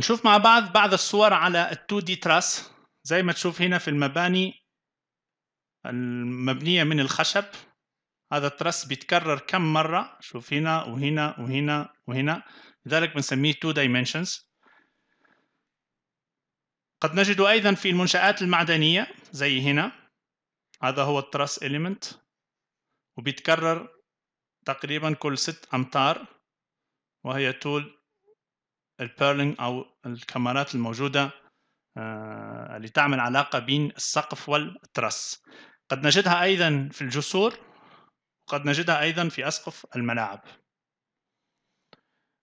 نشوف مع بعض بعض الصور على 2D تراس زي ما تشوف هنا في المباني المبنية من الخشب هذا التراس بيتكرر كم مرة شوف هنا وهنا وهنا وهنا لذلك بنسميه two dimensions قد نجد أيضا في المنشآت المعدنية زي هنا هذا هو التراس element وبيتكرر تقريبا كل ست أمتار وهي طول البيرلينج او الكاميرات الموجوده آه، اللي تعمل علاقه بين السقف والترس قد نجدها ايضا في الجسور وقد نجدها ايضا في اسقف الملاعب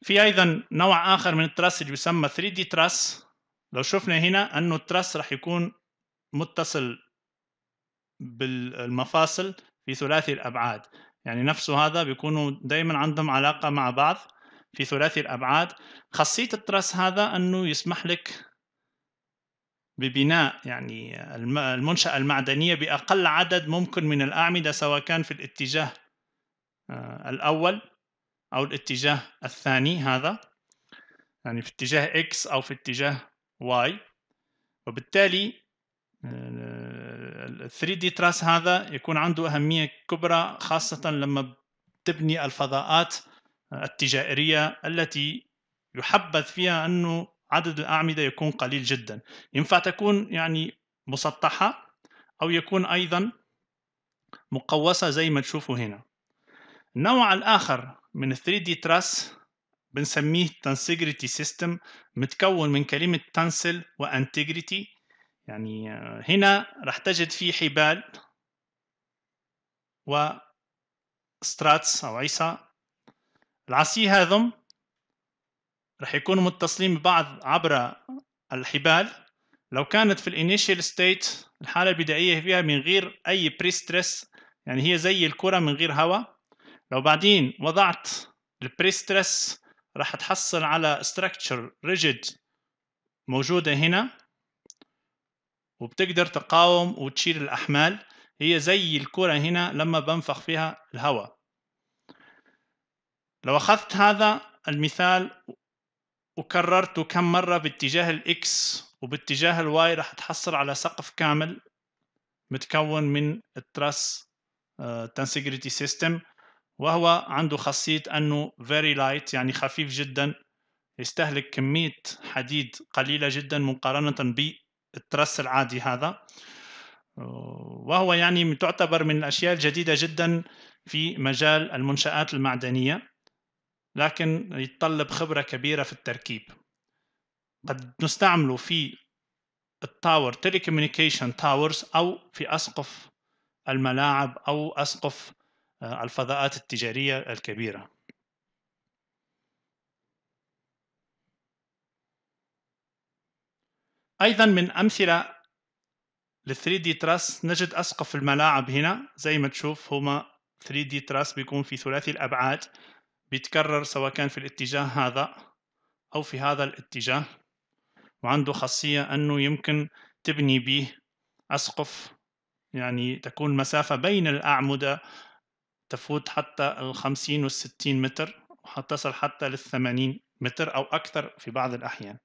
في ايضا نوع اخر من الترس اللي يسمى 3D تراس لو شفنا هنا انه الترس راح يكون متصل بالمفاصل في ثلاثي الابعاد يعني نفسه هذا بيكونوا دائما عندهم علاقه مع بعض في ثلاثي الأبعاد خاصية التراس هذا أنه يسمح لك ببناء يعني المنشأة المعدنية بأقل عدد ممكن من الأعمدة سواء كان في الاتجاه آه، الأول أو الاتجاه الثاني هذا يعني في اتجاه X أو في اتجاه Y وبالتالي آه، ال 3D تراس هذا يكون عنده أهمية كبرى خاصة لما تبني الفضاءات التجائرية التي يحبذ فيها أنه عدد الأعمدة يكون قليل جدا ينفع تكون يعني مسطحة أو يكون أيضا مقوسة زي ما تشوفوا هنا النوع الآخر من 3D Truss بنسميه Tensegrity System متكون من كلمة و Integrity يعني هنا راح تجد فيه حبال وستراتس أو عيسى العصي هذم رح يكونوا متصلين ببعض عبر الحبال لو كانت في الانيشال ستيت الحاله البدائيه فيها من غير اي بري ستريس يعني هي زي الكره من غير هواء لو بعدين وضعت البري ستريس راح تحصل على structure ريجيد موجودة هنا وبتقدر تقاوم وتشيل الأحمال هي زي الكرة هنا لما بنفخ فيها الهواء لو أخذت هذا المثال وكررته كم مرة باتجاه الإكس وباتجاه الواي راح تحصل على سقف كامل متكون من التراس تنسيجريتي آه، سيستم وهو عنده خاصية أنه very light يعني خفيف جدا يستهلك كمية حديد قليلة جدا مقارنة بالترس العادي هذا وهو يعني تعتبر من الأشياء الجديدة جدا في مجال المنشآت المعدنية لكن يتطلب خبرة كبيرة في التركيب قد نستعمله في التاور تيليكوميونيكيشن تاورز أو في أسقف الملاعب أو أسقف آه، الفضاءات التجارية الكبيرة أيضا من أمثلة لل 3D تراس نجد أسقف الملاعب هنا زي ما تشوف هما 3D تراس بيكون في ثلاثي الأبعاد بيتكرر سواء كان في الاتجاه هذا أو في هذا الاتجاه وعنده خاصية أنه يمكن تبني به أسقف يعني تكون مسافة بين الأعمدة تفوت حتى الخمسين والستين متر وحتصل حتى للثمانين متر أو أكثر في بعض الأحيان